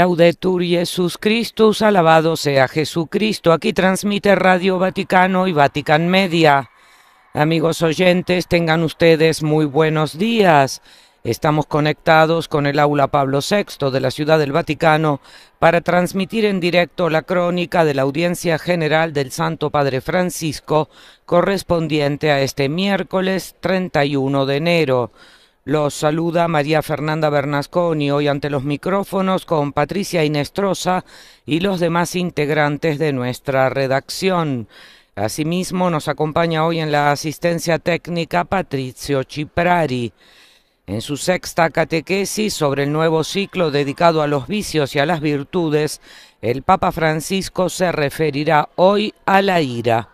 Laudetur Jesús Christus, alabado sea Jesucristo. Aquí transmite Radio Vaticano y Vatican Media. Amigos oyentes, tengan ustedes muy buenos días. Estamos conectados con el aula Pablo VI de la Ciudad del Vaticano para transmitir en directo la crónica de la audiencia general del Santo Padre Francisco correspondiente a este miércoles 31 de enero. Los saluda María Fernanda Bernasconi hoy ante los micrófonos con Patricia Inestrosa y los demás integrantes de nuestra redacción. Asimismo, nos acompaña hoy en la asistencia técnica Patricio Ciprari. En su sexta catequesis sobre el nuevo ciclo dedicado a los vicios y a las virtudes, el Papa Francisco se referirá hoy a la ira.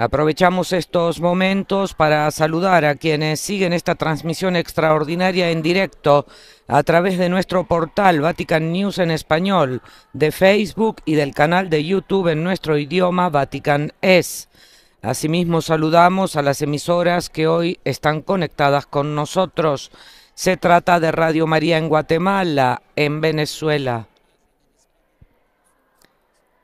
Aprovechamos estos momentos para saludar a quienes siguen esta transmisión extraordinaria en directo a través de nuestro portal Vatican News en español, de Facebook y del canal de YouTube en nuestro idioma Vatican Es. Asimismo saludamos a las emisoras que hoy están conectadas con nosotros. Se trata de Radio María en Guatemala, en Venezuela,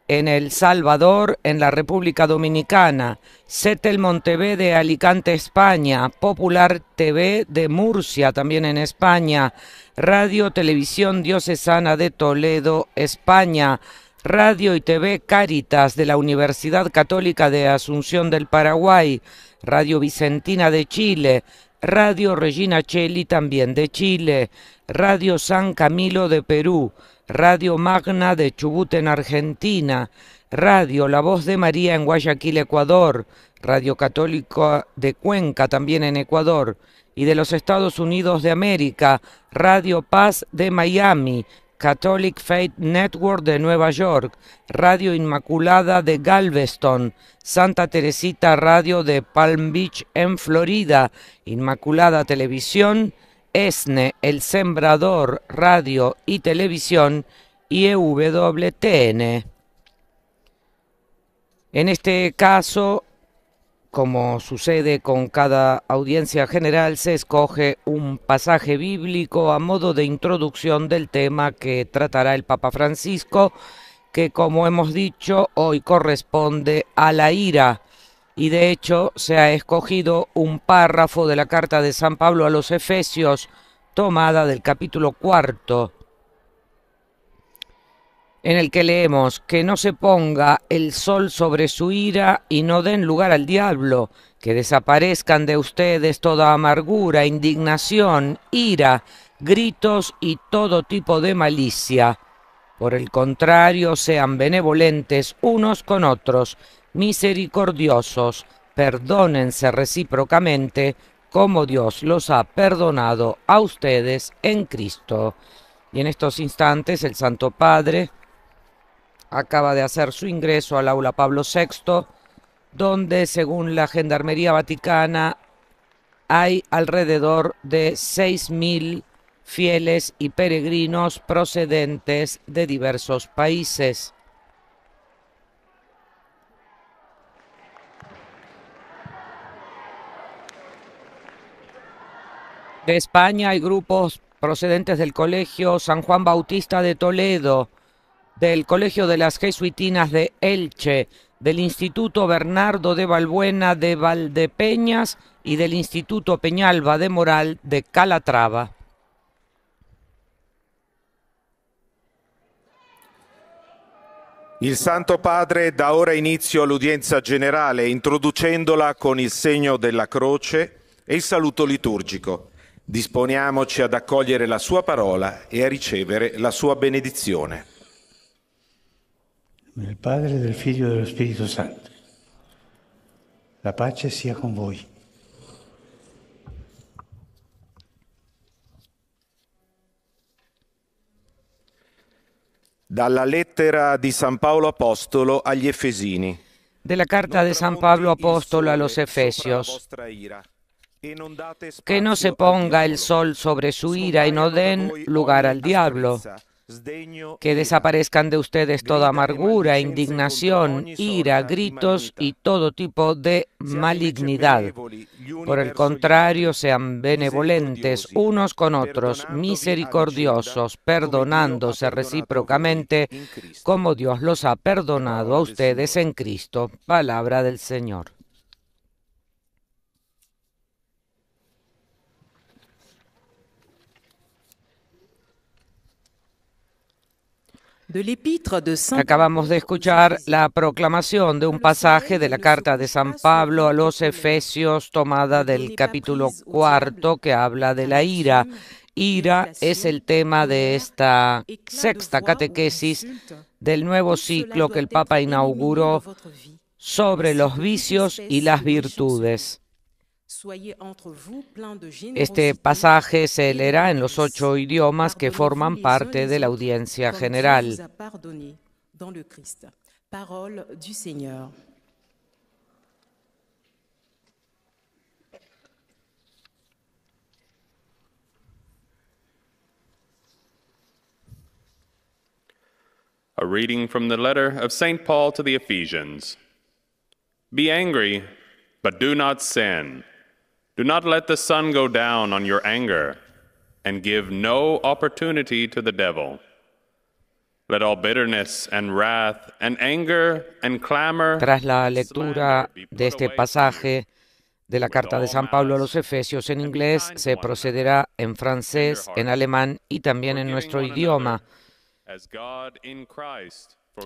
en El Salvador, en la República Dominicana, Cetel Montevé de Alicante, España, Popular TV de Murcia, también en España, Radio Televisión Diocesana de Toledo, España, Radio y TV Cáritas de la Universidad Católica de Asunción del Paraguay, Radio Vicentina de Chile, Radio Regina Cheli también de Chile, Radio San Camilo de Perú, Radio Magna de Chubut en Argentina, Radio La Voz de María en Guayaquil, Ecuador, Radio Católico de Cuenca también en Ecuador y de los Estados Unidos de América, Radio Paz de Miami, Catholic Faith Network de Nueva York, Radio Inmaculada de Galveston, Santa Teresita Radio de Palm Beach en Florida, Inmaculada Televisión, ESNE, El Sembrador, Radio y Televisión y EWTN. En este caso, como sucede con cada audiencia general, se escoge un pasaje bíblico a modo de introducción del tema que tratará el Papa Francisco, que como hemos dicho hoy corresponde a la ira y de hecho se ha escogido un párrafo de la carta de San Pablo a los Efesios tomada del capítulo cuarto en el que leemos que no se ponga el sol sobre su ira y no den lugar al diablo, que desaparezcan de ustedes toda amargura, indignación, ira, gritos y todo tipo de malicia. Por el contrario, sean benevolentes unos con otros, misericordiosos, perdónense recíprocamente como Dios los ha perdonado a ustedes en Cristo. Y en estos instantes el Santo Padre acaba de hacer su ingreso al aula Pablo VI, donde según la Gendarmería Vaticana hay alrededor de 6.000 fieles y peregrinos procedentes de diversos países. de España hay grupos procedentes del Colegio San Juan Bautista de Toledo, del Colegio de las Jesuitinas de Elche, del Instituto Bernardo de Balbuena de Valdepeñas y del Instituto Peñalba de Moral de Calatrava. El Santo Padre da ahora inicio a la audiencia general introducendola con il segno la croce e el saludo litúrgico. Disponiamoci ad accogliere la sua parola e a ricevere la sua benedizione. Nel Padre, del Figlio e dello Spirito Santo. La pace sia con voi. Dalla lettera di San Paolo Apostolo agli Efesini. Della carta di San Paolo Apostolo a los Efesios. que no se ponga el sol sobre su ira y no den lugar al diablo. Que desaparezcan de ustedes toda amargura, indignación, ira, gritos y todo tipo de malignidad. Por el contrario, sean benevolentes unos con otros, misericordiosos, perdonándose recíprocamente, como Dios los ha perdonado a ustedes en Cristo. Palabra del Señor. Acabamos de escuchar la proclamación de un pasaje de la carta de San Pablo a los Efesios tomada del capítulo cuarto que habla de la ira. Ira es el tema de esta sexta catequesis del nuevo ciclo que el Papa inauguró sobre los vicios y las virtudes. Este pasaje se leerá en los ocho idiomas que forman parte de la audiencia general. A reading from the letter of Saint Paul to the Ephesians. Be angry, but do not sin. Tras la lectura de este pasaje de la carta de San Pablo a los Efesios en inglés, se procederá en francés, en alemán y también en nuestro idioma.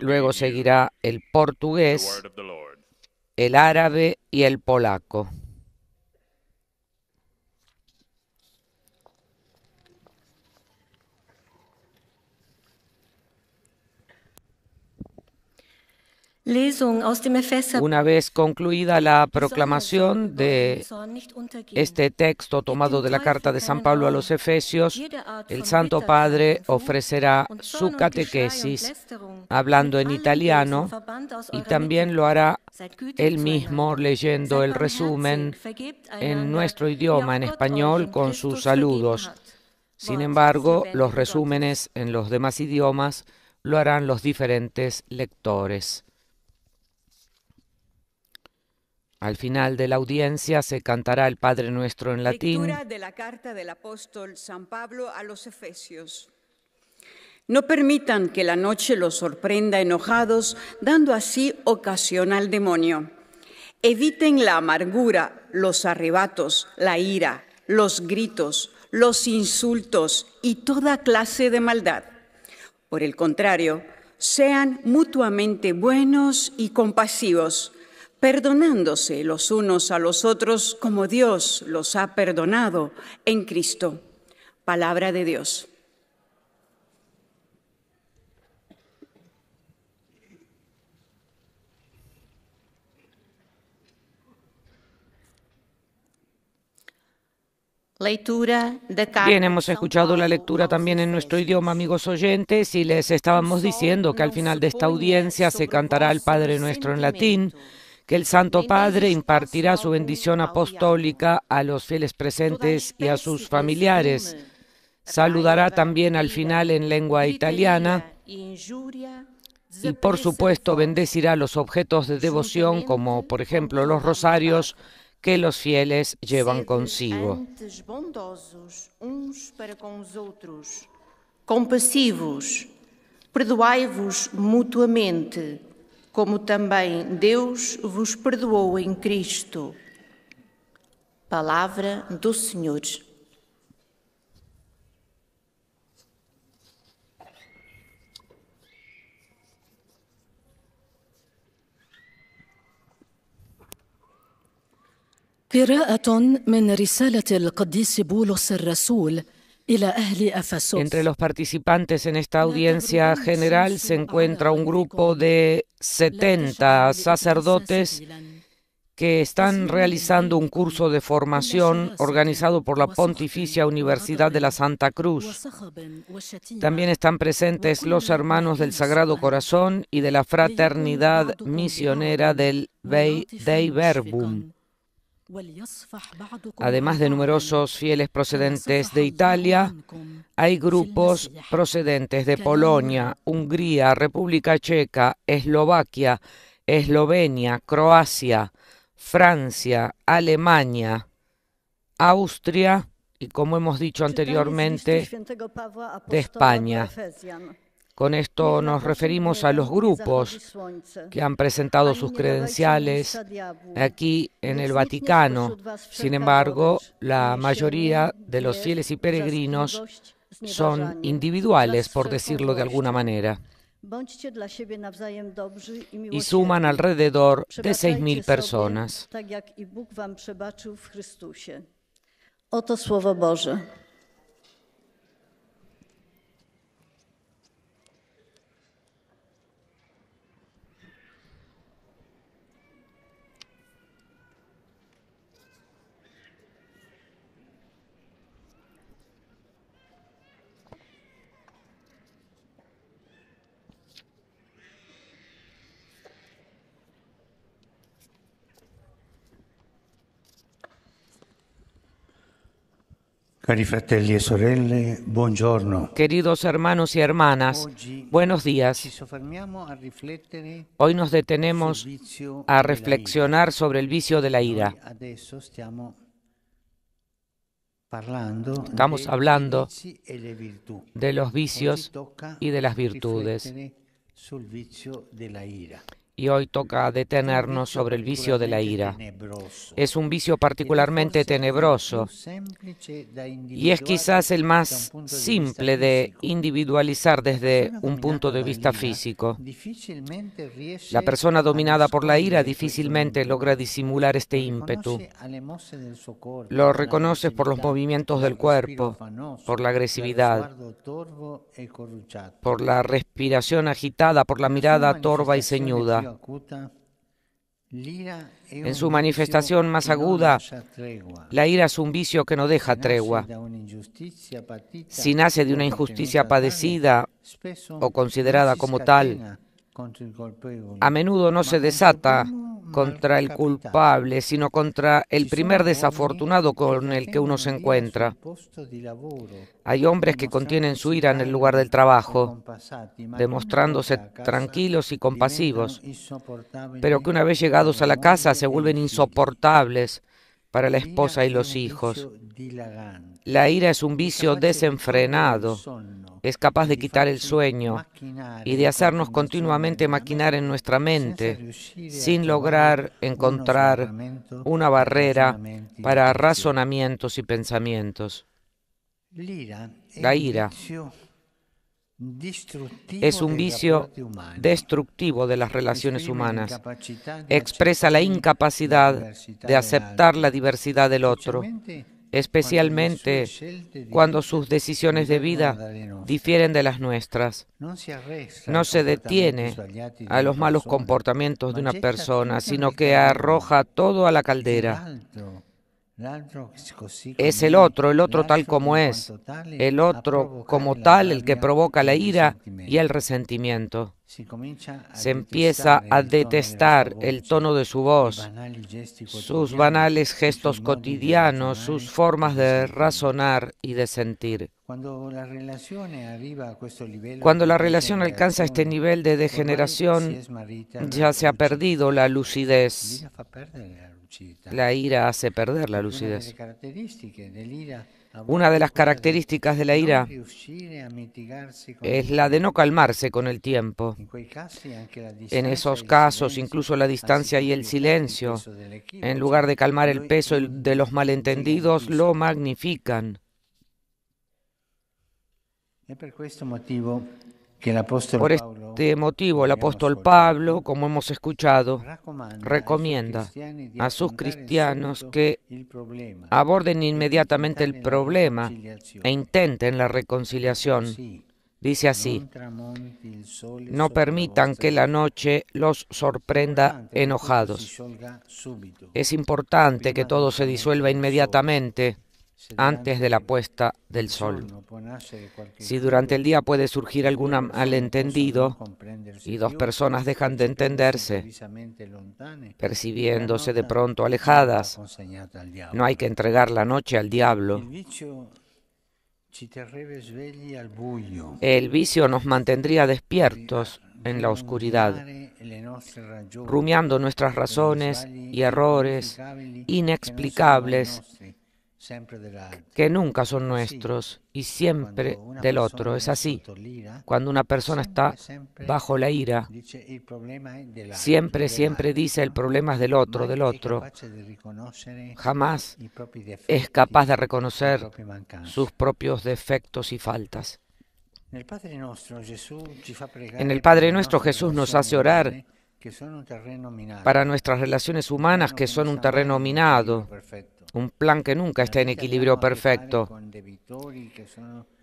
Luego seguirá el portugués, el árabe y el polaco. Una vez concluida la proclamación de este texto tomado de la carta de San Pablo a los Efesios, el Santo Padre ofrecerá su catequesis hablando en italiano y también lo hará él mismo leyendo el resumen en nuestro idioma, en español, con sus saludos. Sin embargo, los resúmenes en los demás idiomas lo harán los diferentes lectores. Al final de la audiencia se cantará el Padre Nuestro en latín. Lectura de la carta del apóstol San Pablo a los Efesios. No permitan que la noche los sorprenda enojados, dando así ocasión al demonio. Eviten la amargura, los arrebatos, la ira, los gritos, los insultos y toda clase de maldad. Por el contrario, sean mutuamente buenos y compasivos perdonándose los unos a los otros como Dios los ha perdonado en Cristo. Palabra de Dios. Bien, hemos escuchado la lectura también en nuestro idioma, amigos oyentes, y les estábamos diciendo que al final de esta audiencia se cantará el Padre Nuestro en latín que el Santo Padre impartirá su bendición apostólica a los fieles presentes y a sus familiares. Saludará también al final en lengua italiana y por supuesto bendecirá los objetos de devoción como por ejemplo los rosarios que los fieles llevan consigo. Compasivos, perdoai mutuamente. como também Deus vos perdoou em Cristo. Palavra do Senhor. قراءة من رسالة القديس بولس الرسول Entre los participantes en esta audiencia general se encuentra un grupo de 70 sacerdotes que están realizando un curso de formación organizado por la Pontificia Universidad de la Santa Cruz. También están presentes los hermanos del Sagrado Corazón y de la Fraternidad Misionera del Dei Verbum. Además de numerosos fieles procedentes de Italia, hay grupos procedentes de Polonia, Hungría, República Checa, Eslovaquia, Eslovenia, Croacia, Francia, Alemania, Austria y, como hemos dicho anteriormente, de España. Con esto nos referimos a los grupos que han presentado sus credenciales aquí en el Vaticano. Sin embargo, la mayoría de los fieles y peregrinos son individuales, por decirlo de alguna manera y suman alrededor de 6.000 personas. Oto e Queridos hermanos y hermanas, buenos días. Hoy nos detenemos a reflexionar sobre el vicio de la ira. Estamos hablando e de los vicios y de las virtudes y hoy toca detenernos sobre el vicio de la ira. Es un vicio particularmente tenebroso y es quizás el más simple de individualizar desde un punto de vista físico. La persona dominada por la ira difícilmente logra disimular este ímpetu. Lo reconoces por los movimientos del cuerpo, por la agresividad, por la respiración agitada, por la mirada torva y ceñuda. En su manifestación más aguda, la ira es un vicio que no deja tregua. Si nace de una injusticia padecida o considerada como tal, a menudo no se desata contra el culpable, sino contra el primer desafortunado con el que uno se encuentra. Hay hombres que contienen su ira en el lugar del trabajo, demostrándose tranquilos y compasivos, pero que una vez llegados a la casa se vuelven insoportables para la esposa y los hijos. La ira es un vicio desenfrenado, es capaz de quitar el sueño y de hacernos continuamente maquinar en nuestra mente sin lograr encontrar una barrera para razonamientos y pensamientos. La ira es un vicio destructivo de las relaciones humanas. Expresa la incapacidad de aceptar la diversidad del otro, especialmente cuando sus decisiones de vida difieren de las nuestras. No se detiene a los malos comportamientos de una persona, sino que arroja todo a la caldera es el otro, el otro tal como es, el otro como tal el que provoca la ira y el resentimiento. Se empieza a detestar el tono de su voz, sus banales gestos cotidianos, sus formas de razonar y de sentir. Cuando la relación alcanza este nivel de degeneración, ya se ha perdido la lucidez. La ira hace perder la lucidez. Una de las características de la ira es la de no calmarse con el tiempo. En esos casos, incluso la distancia y el silencio, en lugar de calmar el peso de los malentendidos, lo magnifican. Este Por este motivo, el apóstol Pablo, como hemos escuchado, recomienda a sus cristianos que aborden inmediatamente el problema e intenten la reconciliación. Dice así, no permitan que la noche los sorprenda enojados. Es importante que todo se disuelva inmediatamente antes de la puesta del sol. Si durante el día puede surgir algún malentendido y dos personas dejan de entenderse, percibiéndose de pronto alejadas, no hay que entregar la noche al diablo. El vicio nos mantendría despiertos en la oscuridad, rumiando nuestras razones y errores inexplicables que nunca son nuestros y siempre del otro. Es así. Cuando una persona está bajo la ira, siempre, siempre dice el problema es del otro, del otro. Jamás es capaz de reconocer sus propios defectos y faltas. En el Padre nuestro Jesús nos hace orar para nuestras relaciones humanas que son un terreno minado un plan que nunca está en equilibrio perfecto.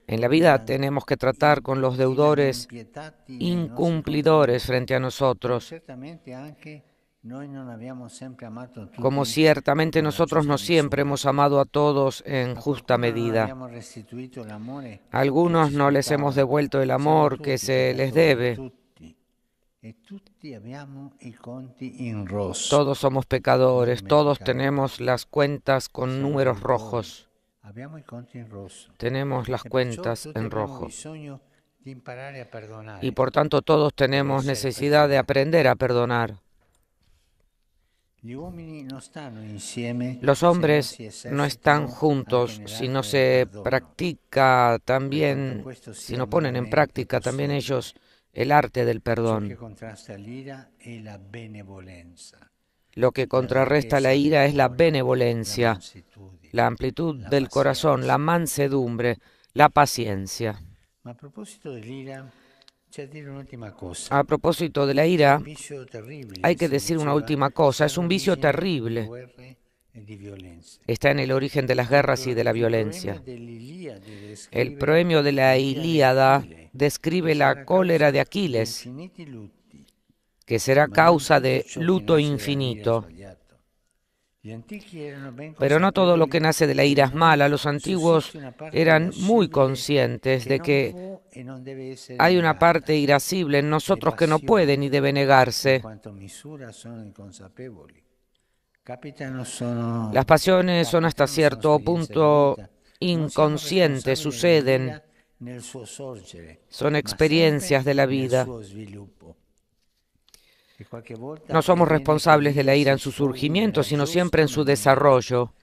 En la vida tenemos que tratar con los deudores incumplidores frente a nosotros, como ciertamente nosotros no siempre hemos amado a todos en justa medida. Eh, Algunos no les hemos devuelto el amor que se les debe. Todos somos pecadores, todos tenemos las cuentas con números rojos. Tenemos las cuentas en rojo. Y por tanto todos tenemos necesidad de aprender a perdonar. Los hombres no están juntos si no se practica también, si no ponen en práctica también ellos el arte del perdón. Lo que contrarresta la ira es la benevolencia, la amplitud del corazón, la mansedumbre, la paciencia. A propósito de la ira, hay que decir una última cosa. Es un vicio terrible está en el origen de las guerras y de la violencia. El premio de la Ilíada describe la cólera de Aquiles, que será causa de luto infinito. Pero no todo lo que nace de la ira es mala. Los antiguos eran muy conscientes de que hay una parte irascible en nosotros que no puede ni debe negarse. Las pasiones son hasta cierto punto inconscientes, suceden, son experiencias de la vida. No somos responsables de la ira en su surgimiento, sino siempre en su desarrollo.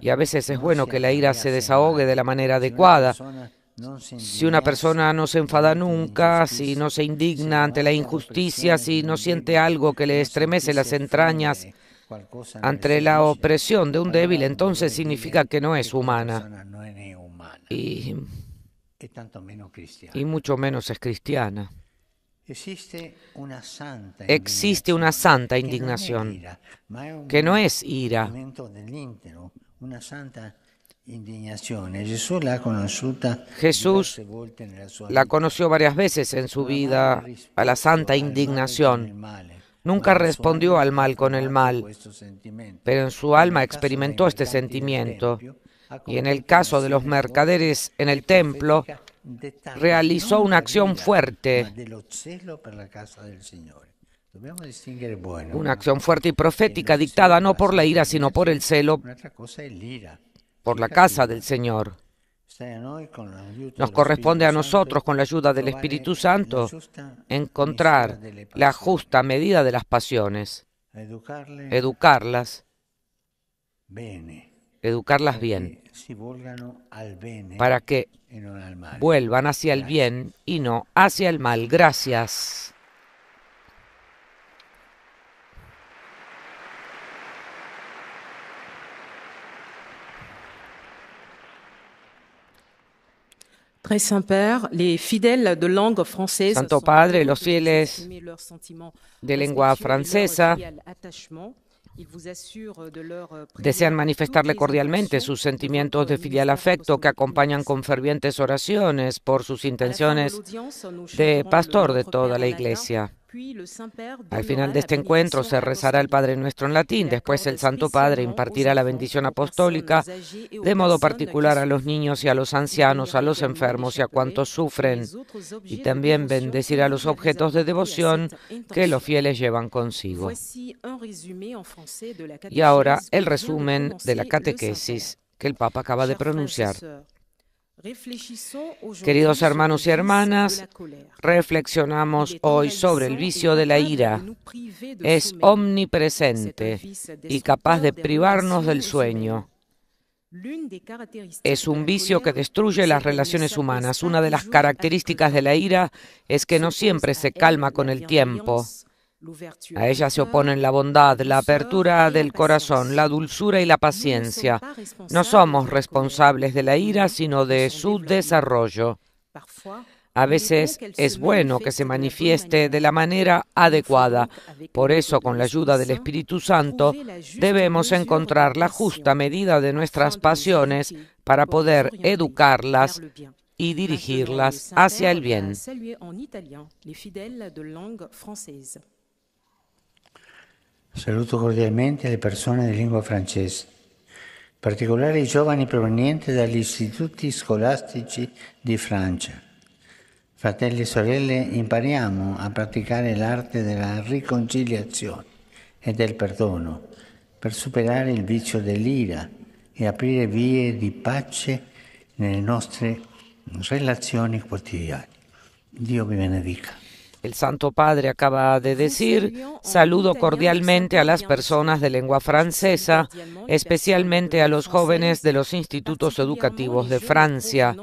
Y a veces es bueno que la ira se desahogue de la manera adecuada. Si una persona no se enfada nunca, si no se indigna ante la injusticia, si no siente algo que le estremece las entrañas ante la opresión de un débil, entonces significa que no es humana. Y, mucho menos es cristiana. Existe una santa indignación que no es ira, Jesús la conoció varias veces en su vida a la santa indignación. Nunca respondió al mal con el mal, pero en su alma experimentó este sentimiento. Y en el caso de los mercaderes en el templo, realizó una acción fuerte, una acción fuerte y profética dictada no por la ira, sino por el celo por la casa del Señor. Nos corresponde a nosotros, con la ayuda del Espíritu Santo, encontrar la justa medida de las pasiones, educarlas, educarlas bien, para que vuelvan hacia el bien y no hacia el mal. Gracias. Santo Padre, los fieles de lengua francesa desean manifestarle cordialmente sus sentimientos de filial afecto que acompañan con fervientes oraciones por sus intenciones de pastor de toda la Iglesia. Al final de este encuentro se rezará el Padre Nuestro en latín, después el Santo Padre impartirá la bendición apostólica de modo particular a los niños y a los ancianos, a los enfermos y a cuantos sufren, y también bendecirá los objetos de devoción que los fieles llevan consigo. Y ahora el resumen de la catequesis que el Papa acaba de pronunciar. Queridos hermanos y hermanas, reflexionamos hoy sobre el vicio de la ira. Es omnipresente y capaz de privarnos del sueño. Es un vicio que destruye las relaciones humanas. Una de las características de la ira es que no siempre se calma con el tiempo. A ella se oponen la bondad, la apertura del corazón, la dulzura y la paciencia. No somos responsables de la ira, sino de su desarrollo. A veces es bueno que se manifieste de la manera adecuada. Por eso, con la ayuda del Espíritu Santo, debemos encontrar la justa medida de nuestras pasiones para poder educarlas y dirigirlas hacia el bien. Saluto cordialmente le persone di lingua francese, in particolare i giovani provenienti dagli istituti scolastici di Francia. Fratelli e sorelle, impariamo a praticare l'arte della riconciliazione e del perdono per superare il vizio dell'ira e aprire vie di pace nelle nostre relazioni quotidiane. Dio vi benedica. El Santo Padre acaba de decir, oh, saludo cordialmente a las personas de lengua francesa, especialmente a los jóvenes de los institutos educativos de Francia.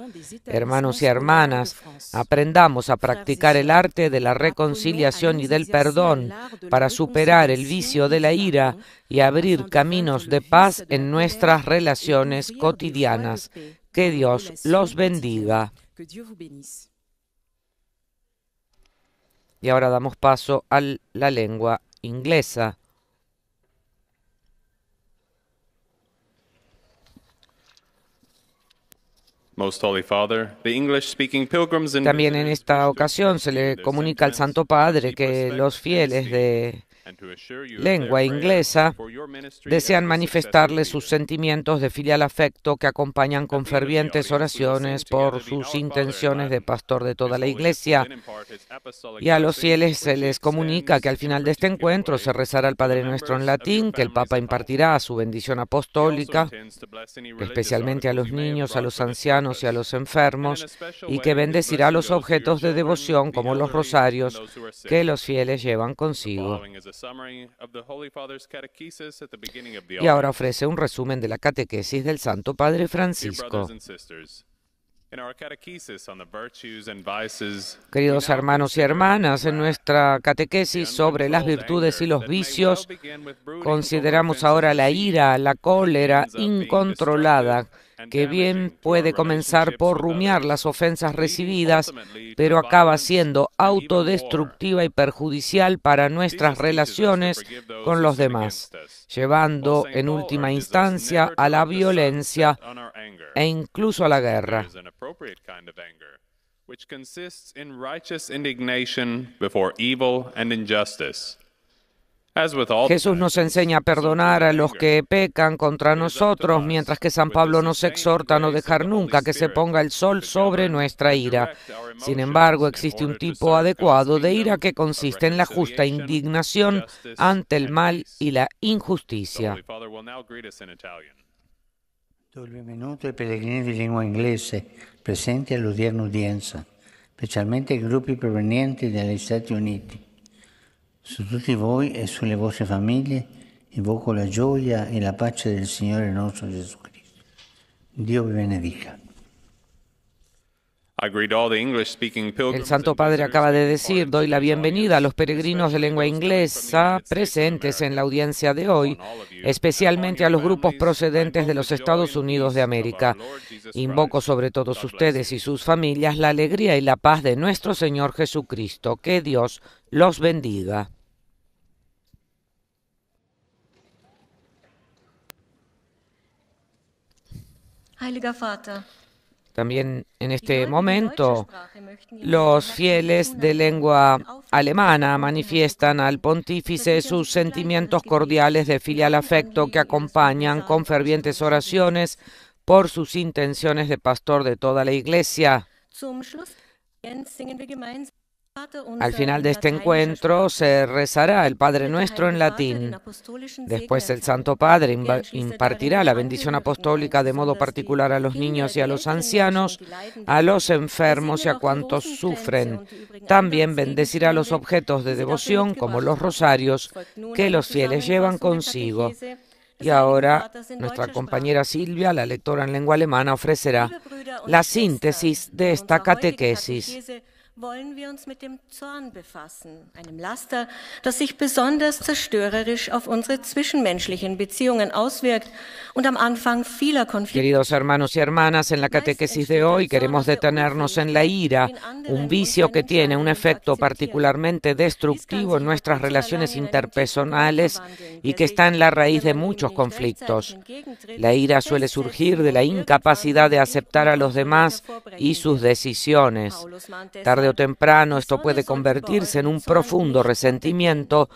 Hermanos y hermanas, aprendamos a practicar el arte de la reconciliación y del perdón para superar el vicio de la ira y abrir caminos de paz en nuestras relaciones cotidianas. Que Dios los bendiga. Y ahora damos paso a la lengua inglesa. También en esta ocasión se le comunica al Santo Padre que los fieles de lengua inglesa, desean manifestarles sus sentimientos de filial afecto que acompañan con fervientes oraciones por sus intenciones de pastor de toda la iglesia. Y a los fieles se les comunica que al final de este encuentro se rezará el Padre Nuestro en latín, que el Papa impartirá su bendición apostólica, especialmente a los niños, a los ancianos y a los enfermos, y que bendecirá los objetos de devoción como los rosarios que los fieles llevan consigo. Y ahora ofrece un resumen de la catequesis del Santo Padre Francisco. Queridos hermanos y hermanas, en nuestra catequesis sobre las virtudes y los vicios, consideramos ahora la ira, la cólera incontrolada que bien puede comenzar por rumiar las ofensas recibidas, pero acaba siendo autodestructiva y perjudicial para nuestras relaciones con los demás, llevando en última instancia a la violencia e incluso a la guerra. Jesús nos enseña a perdonar a los que pecan contra nosotros, mientras que San Pablo nos exhorta a no dejar nunca que se ponga el sol sobre nuestra ira. Sin embargo, existe un tipo adecuado de ira que consiste en la justa indignación ante el mal y la injusticia. su tutti voi e sulle vostre famiglie invoco la gioia e la pace del Signore nostro Gesù Cristo. Dio vi benedica. El Santo Padre acaba de decir, doy la bienvenida a los peregrinos de lengua inglesa presentes en la audiencia de hoy, especialmente a los grupos procedentes de los Estados Unidos de América. Invoco sobre todos ustedes y sus familias la alegría y la paz de nuestro Señor Jesucristo. Que Dios los bendiga. Heiliger también en este momento los fieles de lengua alemana manifiestan al pontífice sus sentimientos cordiales de filial afecto que acompañan con fervientes oraciones por sus intenciones de pastor de toda la iglesia. Al final de este encuentro se rezará el Padre Nuestro en latín. Después el Santo Padre impartirá la bendición apostólica de modo particular a los niños y a los ancianos, a los enfermos y a cuantos sufren. También bendecirá los objetos de devoción como los rosarios que los fieles llevan consigo. Y ahora nuestra compañera Silvia, la lectora en lengua alemana, ofrecerá la síntesis de esta catequesis uns mit dem Zorn sich besonders zerstörerisch auf unsere zwischenmenschlichen Beziehungen auswirkt und am Anfang vieler Queridos hermanos y hermanas, en la catequesis de hoy queremos detenernos en la ira, un vicio que tiene un efecto particularmente destructivo en nuestras relaciones interpersonales y que está en la raíz de muchos conflictos. La ira suele surgir de la incapacidad de aceptar a los demás y sus decisiones o temprano esto puede convertirse en un profundo resentimiento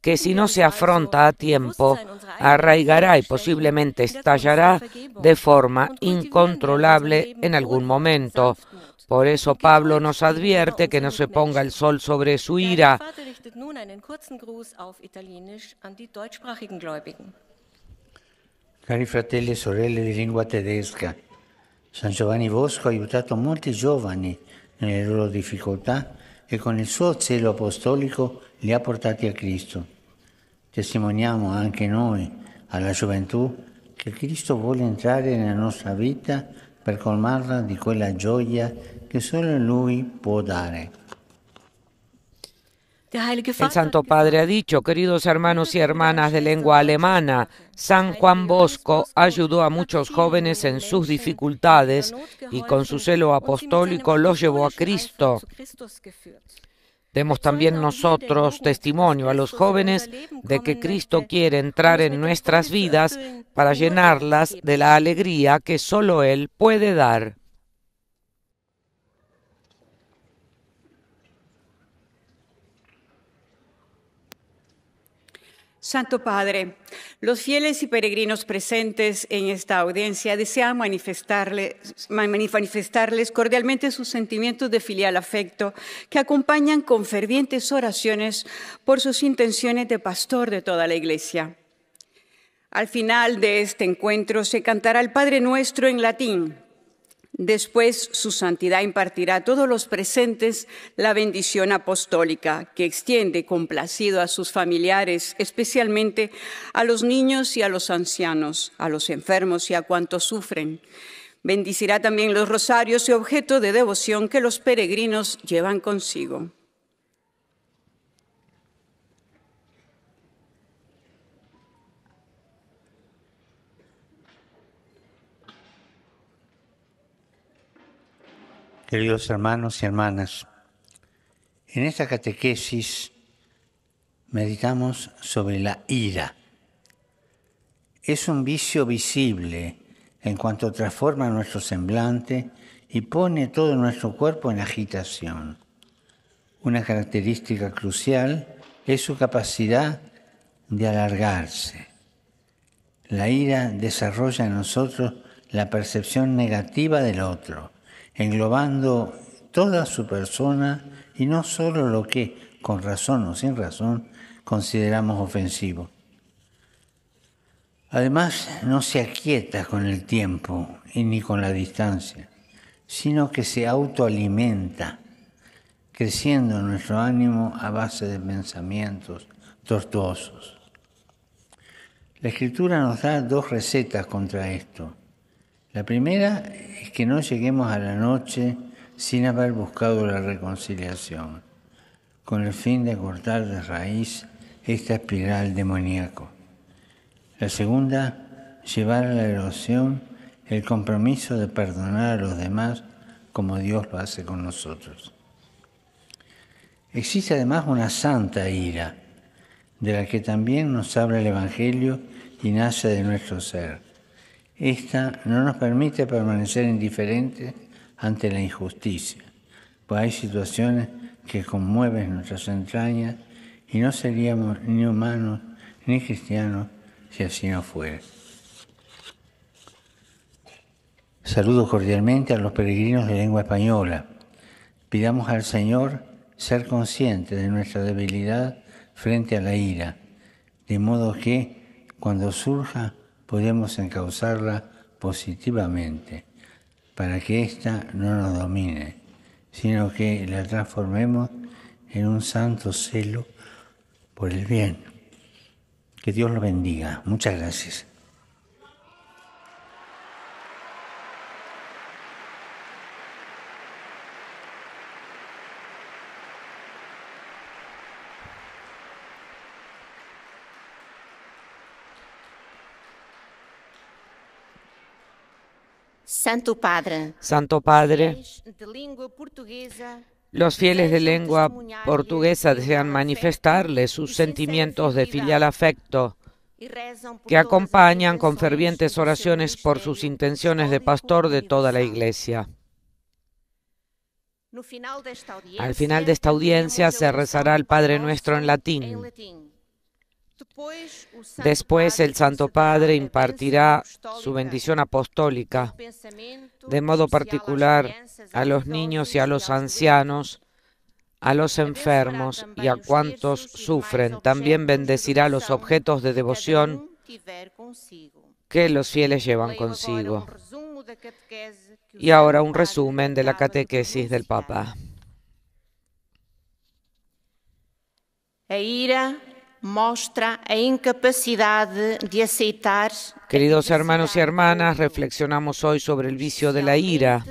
que si no se afronta a tiempo, arraigará y posiblemente estallará de forma incontrolable en algún momento. Por eso Pablo nos advierte que no se ponga el sol sobre su ira. Cari fratelli e sorelle lingua tedesca, San Giovanni Bosco ha aiutato molti giovani nelle loro difficoltà e con il suo zelo apostolico li ha portati a Cristo. Testimoniamo anche noi alla gioventù che Cristo vuole entrare nella nostra vita per colmarla di quella gioia che solo Lui può dare. El Santo Padre ha dicho, queridos hermanos y hermanas de lengua alemana, San Juan Bosco ayudó a muchos jóvenes en sus dificultades y con su celo apostólico los llevó a Cristo. Demos también nosotros testimonio a los jóvenes de que Cristo quiere entrar en nuestras vidas para llenarlas de la alegría que solo Él puede dar. Santo Padre, los fieles y peregrinos presentes en esta audiencia desean manifestarles, manifestarles, cordialmente sus sentimientos de filial afecto que acompañan con fervientes oraciones por sus intenciones de pastor de toda la Iglesia. Al final de este encuentro se cantará el Padre Nuestro en latín, Después su santidad impartirá a todos los presentes la bendición apostólica que extiende complacido a sus familiares, especialmente a los niños y a los ancianos, a los enfermos y a cuantos sufren. Bendicirá también los rosarios y objeto de devoción que los peregrinos llevan consigo. queridos hermanos y hermanas. En esta catequesis meditamos sobre la ira. Es un vicio visible en cuanto transforma nuestro semblante y pone todo nuestro cuerpo en agitación. Una característica crucial es su capacidad de alargarse. La ira desarrolla en nosotros la percepción negativa del otro englobando toda su persona y no solo lo que, con razón o sin razón, consideramos ofensivo. Además, no se aquieta con el tiempo y ni con la distancia, sino que se autoalimenta, creciendo nuestro ánimo a base de pensamientos tortuosos. La escritura nos da dos recetas contra esto. La primera es que no lleguemos a la noche sin haber buscado la reconciliación, con el fin de cortar de raíz esta espiral demoníaco. La segunda, llevar a la erosión el compromiso de perdonar a los demás como Dios lo hace con nosotros. Existe además una santa ira, de la que también nos habla el Evangelio y nace de nuestro ser esta no nos permite permanecer indiferentes ante la injusticia, pues hay situaciones que conmueven nuestras entrañas y no seríamos ni humanos ni cristianos si así no fuera. Saludo cordialmente a los peregrinos de lengua española. Pidamos al Señor ser conscientes de nuestra debilidad frente a la ira, de modo que, cuando surja, podemos encauzarla positivamente, para que ésta no nos domine, sino que la transformemos en un santo celo por el bien. Que Dios lo bendiga. Muchas gracias. Santo Padre. Santo Padre. Los fieles de lengua portuguesa desean manifestarle sus sentimientos de filial afecto que acompañan con fervientes oraciones por sus intenciones de pastor de toda la Iglesia. Al final de esta audiencia se rezará el Padre Nuestro en latín. Después el Santo Padre impartirá su bendición apostólica, de modo particular a los niños y a los ancianos, a los enfermos y a cuantos sufren. También bendecirá los objetos de devoción que los fieles llevan consigo. Y ahora un resumen de la catequesis del Papa. E muestra la incapacidad de aceitar. Queridos hermanos y hermanas, reflexionamos hoy sobre el vicio de la ira.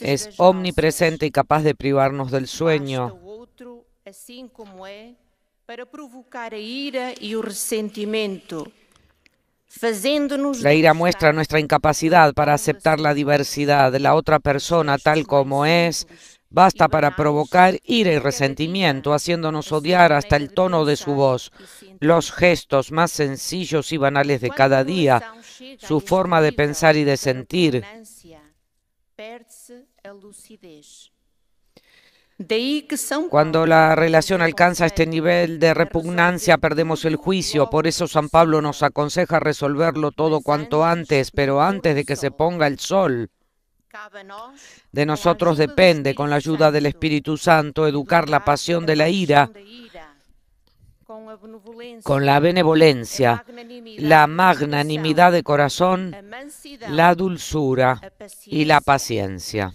Es omnipresente y capaz de privarnos del sueño. Para e la ira La ira muestra nuestra incapacidad para aceptar la diversidad de la otra persona tal como es, Basta para provocar ira y resentimiento, haciéndonos odiar hasta el tono de su voz, los gestos más sencillos y banales de cada día, su forma de pensar y de sentir. Cuando la relación alcanza este nivel de repugnancia, perdemos el juicio. Por eso San Pablo nos aconseja resolverlo todo cuanto antes, pero antes de que se ponga el sol. De nosotros depende, con la ayuda del Espíritu Santo, educar la pasión de la ira con la benevolencia, la magnanimidad de corazón, la dulzura y la paciencia.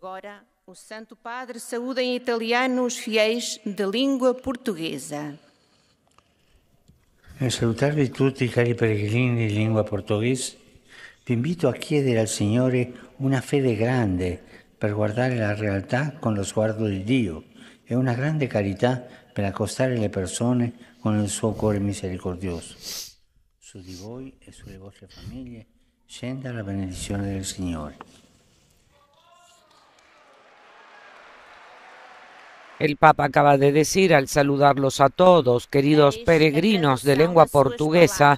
Ahora, el Santo Padre saluda em en italiano los fieles de lengua portuguesa. Nel tutti, cari peregrini di lingua portoghese, te invito a chiedere al Señor eh, una fede grande para guardar la realtà con los guardos de Dios e una grande para per a le persone con el suo misericordioso. Su di e sulle vostre famiglie la benedizione del Señor. El Papa acaba de decir al saludarlos a todos, queridos peregrinos de lengua portuguesa,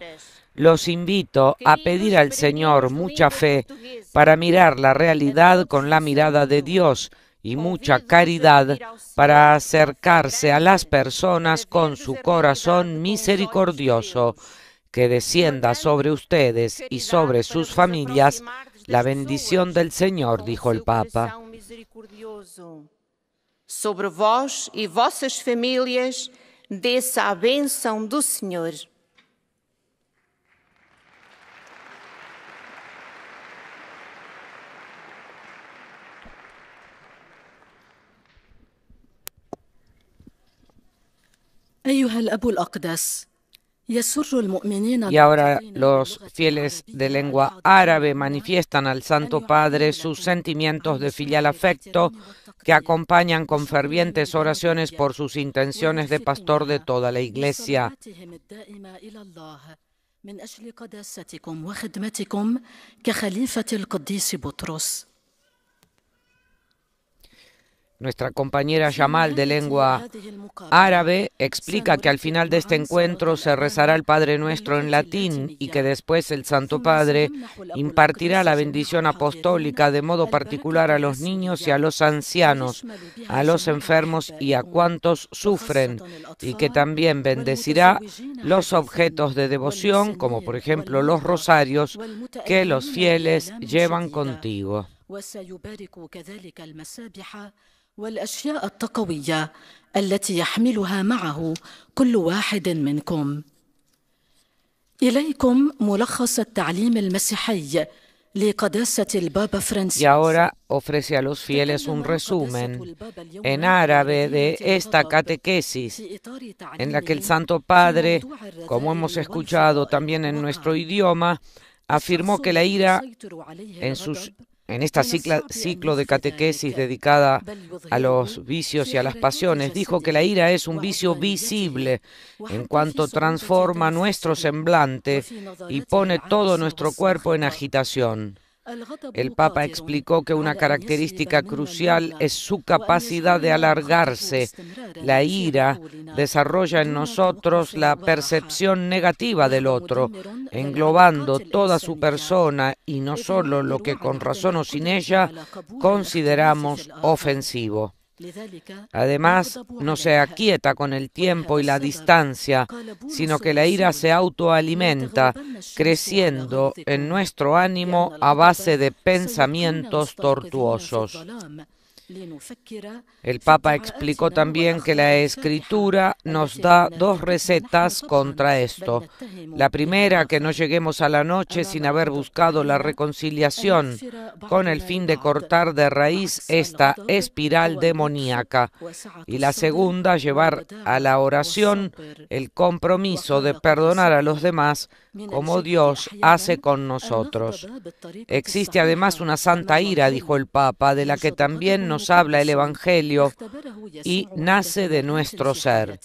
los invito a pedir al Señor mucha fe para mirar la realidad con la mirada de Dios y mucha caridad para acercarse a las personas con su corazón misericordioso. Que descienda sobre ustedes y sobre sus familias la bendición del Señor, dijo el Papa. Sobre vos y vossas familias, desa benção do Senhor. Y ahora los fieles de lengua árabe manifiestan al Santo Padre sus sentimientos de filial afecto que acompañan con fervientes oraciones por sus intenciones de pastor de toda la Iglesia. Nuestra compañera Yamal de lengua árabe explica que al final de este encuentro se rezará el Padre Nuestro en latín y que después el Santo Padre impartirá la bendición apostólica de modo particular a los niños y a los ancianos, a los enfermos y a cuantos sufren, y que también bendecirá los objetos de devoción, como por ejemplo los rosarios, que los fieles llevan contigo. Y ahora ofrece a los fieles un resumen en árabe de esta catequesis, en la que el Santo Padre, como hemos escuchado también en nuestro idioma, afirmó que la ira en sus en este ciclo de catequesis dedicada a los vicios y a las pasiones, dijo que la ira es un vicio visible en cuanto transforma nuestro semblante y pone todo nuestro cuerpo en agitación. El Papa explicó que una característica crucial es su capacidad de alargarse. La ira desarrolla en nosotros la percepción negativa del otro, englobando toda su persona y no solo lo que con razón o sin ella consideramos ofensivo. Además, no se aquieta con el tiempo y la distancia, sino que la ira se autoalimenta, creciendo en nuestro ánimo a base de pensamientos tortuosos. El Papa explicó también que la escritura nos da dos recetas contra esto. La primera, que no lleguemos a la noche sin haber buscado la reconciliación, con el fin de cortar de raíz esta espiral demoníaca. Y la segunda, llevar a la oración el compromiso de perdonar a los demás como Dios hace con ah, nosotros. Existe además una santa ira, dijo el Papa, de la que también nos habla el Evangelio y nace de nuestro ser.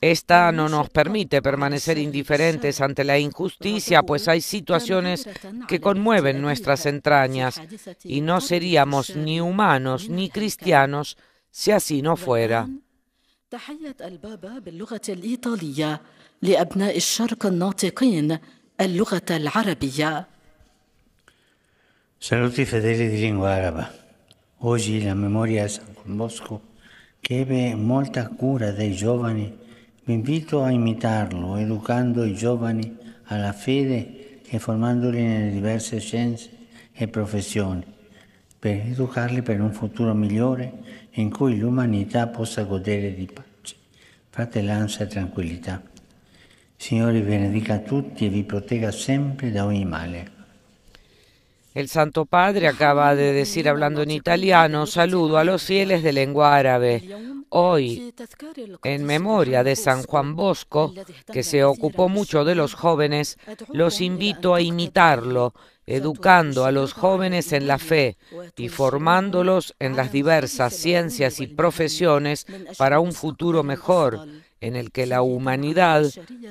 Esta no nos permite permanecer indiferentes ante la injusticia, pues hay situaciones que conmueven nuestras entrañas y no seríamos ni humanos ni cristianos si así no fuera. لابناء الشرق الناطقين اللغه العربيه Saluti fedeli di lingua araba. Oggi la memoria di San Colbosco, che ebbe molta cura dei giovani, vi invito a imitarlo, educando i giovani alla fede e formandoli nelle diverse scienze e professioni, per educarli per un futuro migliore in cui l'umanità possa godere di pace, fratellanza e tranquillità. Signore benedica tutti e siempre da male. El Santo Padre acaba de decir, hablando en italiano, saludo a los fieles de lengua árabe. Hoy, en memoria de San Juan Bosco, que se ocupó mucho de los jóvenes, los invito a imitarlo, educando a los jóvenes en la fe y formándolos en las diversas ciencias y profesiones para un futuro mejor en el que la humanidad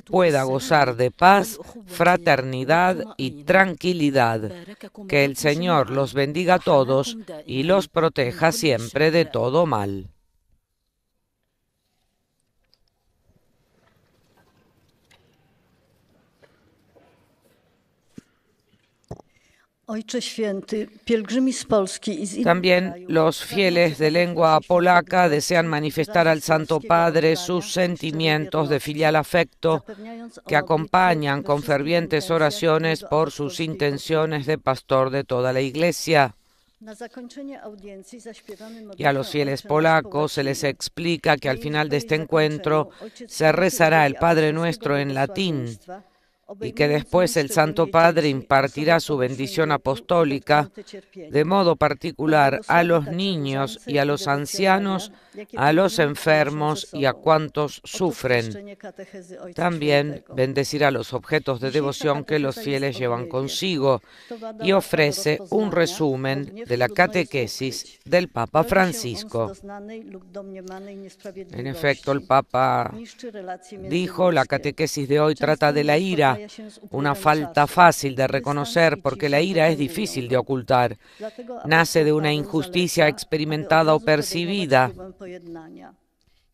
pueda gozar de paz, fraternidad y tranquilidad. Que el Señor los bendiga a todos y los proteja siempre de todo mal. También los fieles de lengua polaca desean manifestar al Santo Padre sus sentimientos de filial afecto que acompañan con fervientes oraciones por sus intenciones de pastor de toda la Iglesia. Y a los fieles polacos se les explica que al final de este encuentro se rezará el Padre Nuestro en latín y que después el Santo Padre impartirá su bendición apostólica de modo particular a los niños y a los ancianos a los enfermos y a cuantos sufren. También bendecirá los objetos de devoción que los fieles llevan consigo y ofrece un resumen de la catequesis del Papa Francisco. En efecto, el Papa dijo, la catequesis de hoy trata de la ira, una falta fácil de este reconocer porque la ira es difícil de ocultar. Nace de una injusticia experimentada o percibida. pojednania.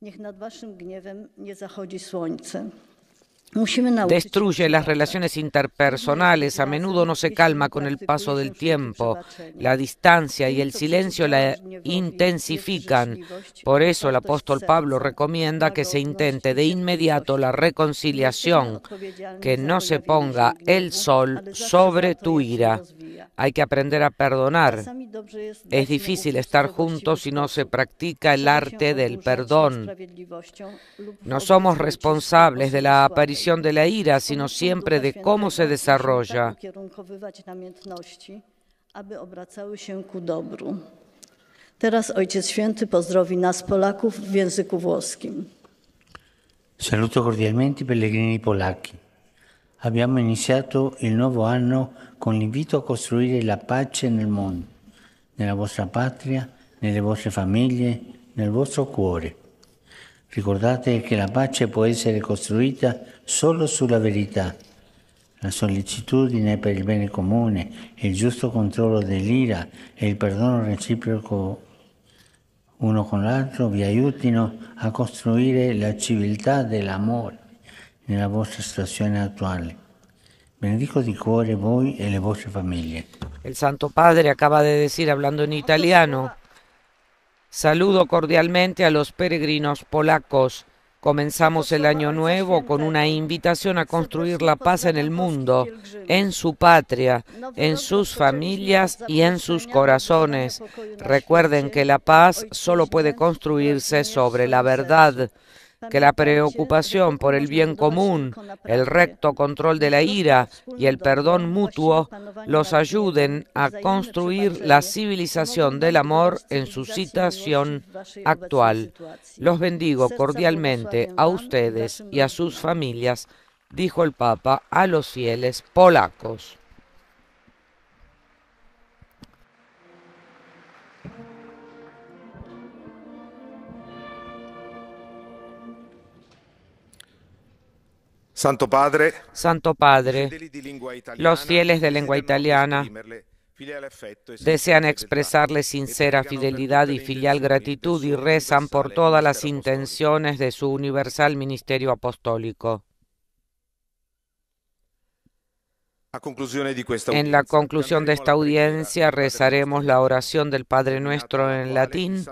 Niech nad waszym gniewem nie zachodzi słońce. Destruye las relaciones interpersonales, a menudo no se calma con el paso del tiempo. La distancia y el silencio la intensifican. Por eso el apóstol Pablo recomienda que se intente de inmediato la reconciliación, que no se ponga el sol sobre tu ira. Hay que aprender a perdonar. Es difícil estar juntos si no se practica el arte del perdón. No somos responsables de la aparición expresión de la ira, sino siempre de cómo se desarrolla. Ojciec Święty pozdrowi nas włoskim. Saluto cordialmente i pellegrini polacchi. Abbiamo iniziato il nuovo anno con l'invito a costruire la pace nel mondo, nella vostra patria, nelle vostre famiglie, nel vostro cuore. Ricordate che la pace può essere costruita solo sulla verità. La sollecitudine per il bene comune, il giusto controllo dell'ira e il perdono reciproco uno con l'altro vi aiutino a costruire la civiltà dell'amore nella vostra situazione attuale. Benedico di cuore voi e le vostre famiglie. Il Santo Padre acaba de dire, hablando in italiano, Saludo cordialmente a los peregrinos polacos. Comenzamos el año nuevo con una invitación a construir la paz en el mundo, en su patria, en sus familias y en sus corazones. Recuerden que la paz solo puede construirse sobre la verdad que la preocupación por el bien común, el recto control de la ira y el perdón mutuo los ayuden a construir la civilización del amor en su situación actual. Los bendigo cordialmente a ustedes y a sus familias, dijo el Papa a los fieles polacos. Santo Padre, Santo los fieles de lengua italiana desean expresarle este sincera fidelidad y filial gratitud y rezan por todas las intenciones de su universal ministerio apostólico. En la conclusión de esta audiencia rezaremos la oración del Padre Nuestro en latín,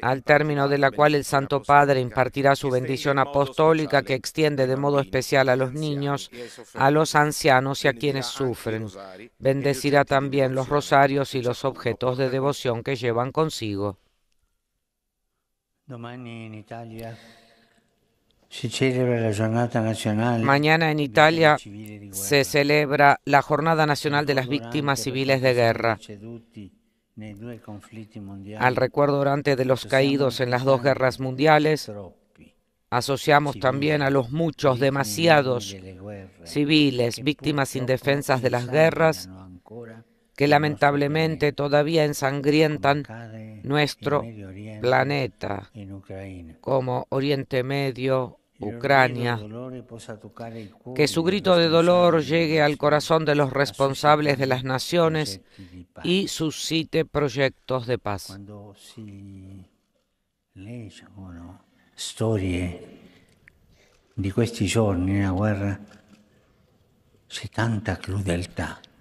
al término de la cual el Santo Padre impartirá su bendición apostólica que extiende de modo especial a los niños, a los ancianos y a quienes sufren. Bendecirá también los rosarios y los objetos de devoción que llevan consigo. Mañana en Italia se celebra la Jornada Nacional de las Víctimas Civiles de Guerra. Al recuerdo durante de los caídos en las dos guerras mundiales, asociamos también a los muchos, demasiados civiles, víctimas indefensas de las guerras, que lamentablemente todavía ensangrientan nuestro planeta, como Oriente Medio, Ucrania. Que su grito de dolor llegue al corazón de los responsables de las naciones y suscite proyectos de paz.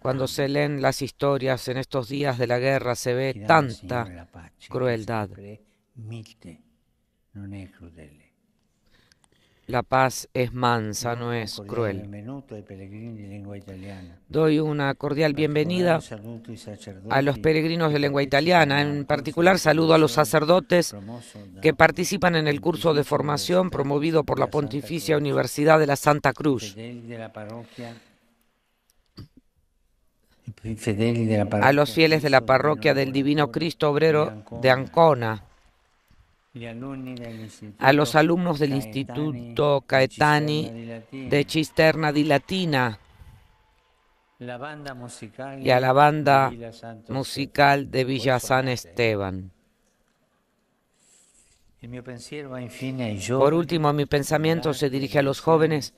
Cuando se leen las historias en estos días de la guerra se ve tanta crueldad. La paz es mansa, no es cruel. Doy una cordial bienvenida a los peregrinos de lengua italiana. En particular saludo a los sacerdotes que participan en el curso de formación promovido por la Pontificia Universidad de la Santa Cruz. A los fieles de la parroquia del Divino Cristo Obrero de Ancona a los alumnos del Instituto Caetani de Cisterna di Latina y a la banda musical de Villa San Esteban. Por último, mi pensamiento se dirige a los jóvenes,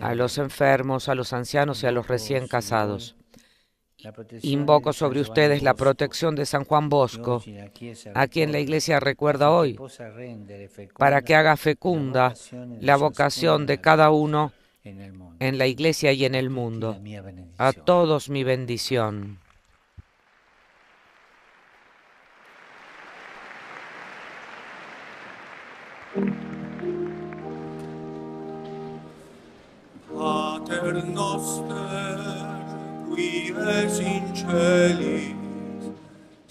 a los enfermos, a los ancianos y a los recién casados. Invoco sobre ustedes la protección de San Juan Bosco, a quien la Iglesia recuerda hoy, para que haga fecunda la vocación de cada uno en la Iglesia y en el mundo. A todos mi bendición. Qui es in celis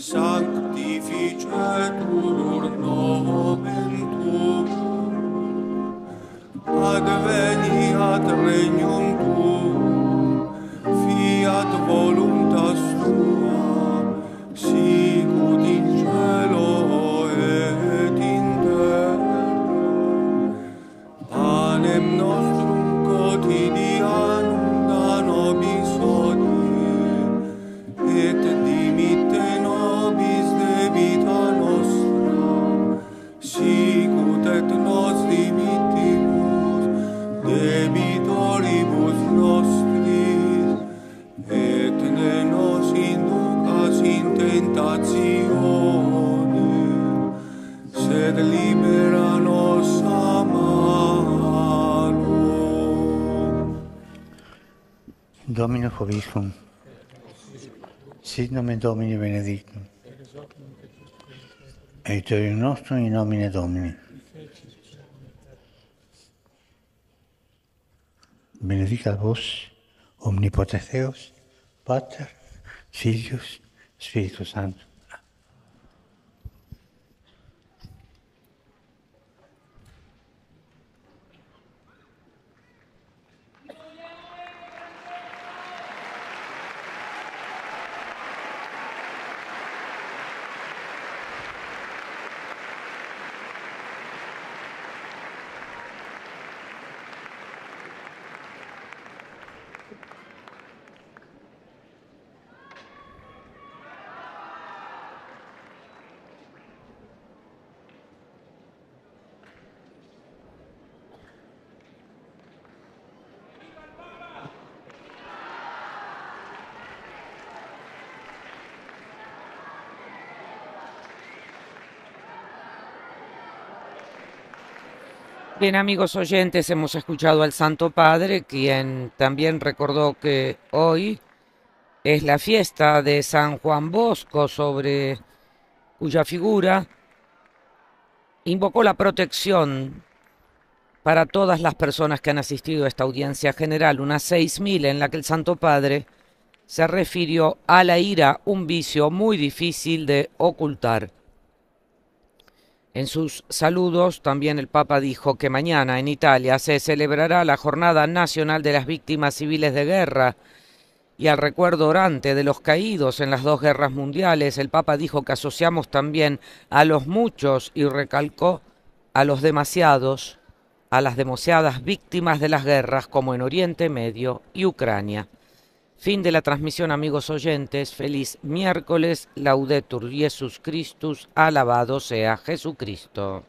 sanctificetur nomen tuum adveniatur regnum tuum fiat voluntas tua sicut Iusum. Sit nomen Domini benedictum. Aiutorium nostro in nomine Domini. Benedicat vos, omnipotens Deus, Pater, Filius, Spiritus Sanctus. Bien, amigos oyentes, hemos escuchado al Santo Padre, quien también recordó que hoy es la fiesta de San Juan Bosco, sobre cuya figura invocó la protección para todas las personas que han asistido a esta audiencia general, unas 6.000 en la que el Santo Padre se refirió a la ira, un vicio muy difícil de ocultar. En sus saludos, también el Papa dijo que mañana en Italia se celebrará la Jornada Nacional de las Víctimas Civiles de Guerra. Y al recuerdo orante de los caídos en las dos guerras mundiales, el Papa dijo que asociamos también a los muchos y recalcó a los demasiados, a las demasiadas víctimas de las guerras como en Oriente Medio y Ucrania. Fin de la transmisión, amigos oyentes. Feliz miércoles. Laudetur Jesus Christus. Alabado sea Jesucristo.